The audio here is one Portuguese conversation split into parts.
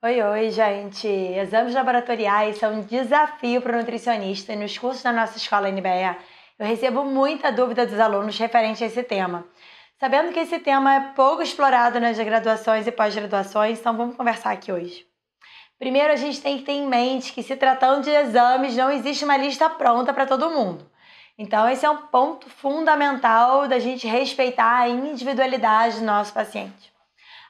Oi, oi, gente! Exames laboratoriais são um desafio para o nutricionista e nos cursos da nossa escola NBE eu recebo muita dúvida dos alunos referente a esse tema. Sabendo que esse tema é pouco explorado nas graduações e pós-graduações, então vamos conversar aqui hoje. Primeiro, a gente tem que ter em mente que se tratando de exames, não existe uma lista pronta para todo mundo. Então, esse é um ponto fundamental da gente respeitar a individualidade do nosso paciente.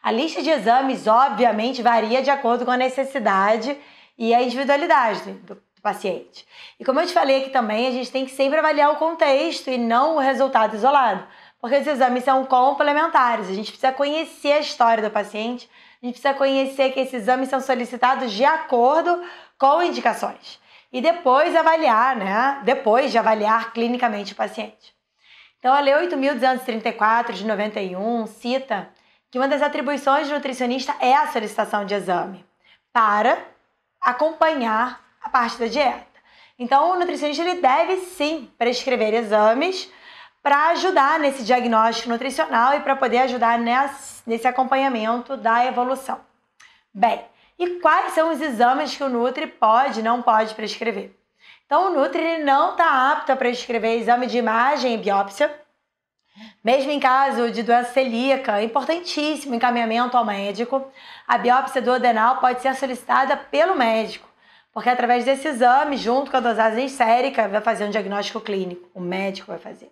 A lista de exames, obviamente, varia de acordo com a necessidade e a individualidade do paciente. E como eu te falei aqui também, a gente tem que sempre avaliar o contexto e não o resultado isolado, porque os exames são complementares. A gente precisa conhecer a história do paciente, a gente precisa conhecer que esses exames são solicitados de acordo com indicações. E depois avaliar, né? Depois de avaliar clinicamente o paciente. Então, a Lei 8.234 de 91 cita que uma das atribuições do nutricionista é a solicitação de exame para acompanhar a parte da dieta. Então, o nutricionista ele deve sim prescrever exames para ajudar nesse diagnóstico nutricional e para poder ajudar nesse acompanhamento da evolução. Bem, e quais são os exames que o Nutri pode e não pode prescrever? Então, o Nutri não está apto a prescrever exame de imagem e biópsia, mesmo em caso de doença celíaca, importantíssimo encaminhamento ao médico, a biópsia do adenal pode ser solicitada pelo médico, porque através desse exame, junto com a dosagem sérica, vai fazer um diagnóstico clínico, o médico vai fazer.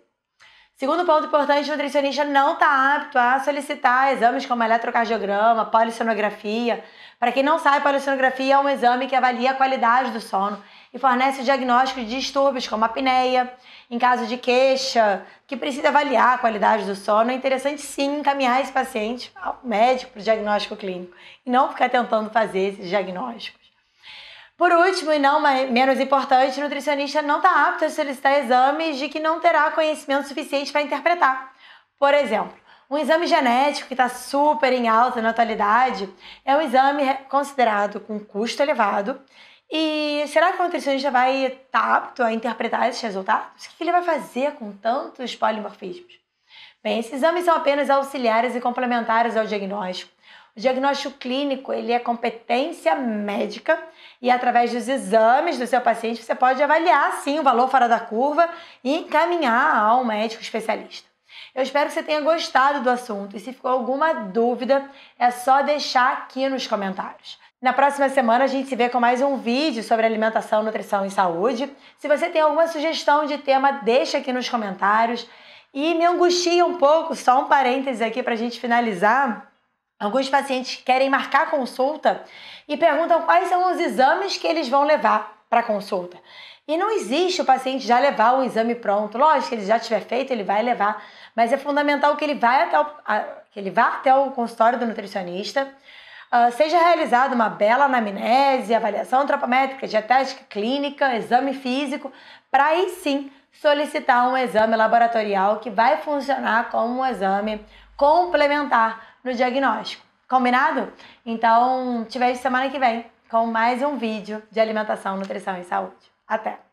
Segundo ponto importante, o nutricionista não está apto a solicitar exames como eletrocardiograma, polissonografia. Para quem não sabe, polissonografia é um exame que avalia a qualidade do sono e fornece o diagnóstico de distúrbios como apneia, em caso de queixa, que precisa avaliar a qualidade do sono. É interessante sim encaminhar esse paciente ao médico para o diagnóstico clínico e não ficar tentando fazer esses diagnósticos. Por último, e não menos importante, o nutricionista não está apto a solicitar exames de que não terá conhecimento suficiente para interpretar. Por exemplo, um exame genético que está super em alta na atualidade é um exame considerado com custo elevado. E será que o nutricionista vai estar tá apto a interpretar esses resultados? O que ele vai fazer com tantos polimorfismos? Bem, esses exames são apenas auxiliares e complementares ao diagnóstico o diagnóstico clínico, ele é competência médica e através dos exames do seu paciente você pode avaliar sim o valor fora da curva e encaminhar ao médico especialista. Eu espero que você tenha gostado do assunto e se ficou alguma dúvida, é só deixar aqui nos comentários. Na próxima semana a gente se vê com mais um vídeo sobre alimentação, nutrição e saúde. Se você tem alguma sugestão de tema, deixa aqui nos comentários. E me angustia um pouco, só um parêntese aqui para a gente finalizar. Alguns pacientes querem marcar consulta e perguntam quais são os exames que eles vão levar para consulta. E não existe o paciente já levar o exame pronto. Lógico, ele já tiver feito, ele vai levar, mas é fundamental que ele, vá até o, que ele vá até o consultório do nutricionista, uh, seja realizada uma bela anamnese, avaliação antropométrica, dietética clínica, exame físico, para aí sim solicitar um exame laboratorial que vai funcionar como um exame complementar no diagnóstico. Combinado? Então, te vejo semana que vem com mais um vídeo de alimentação, nutrição e saúde. Até!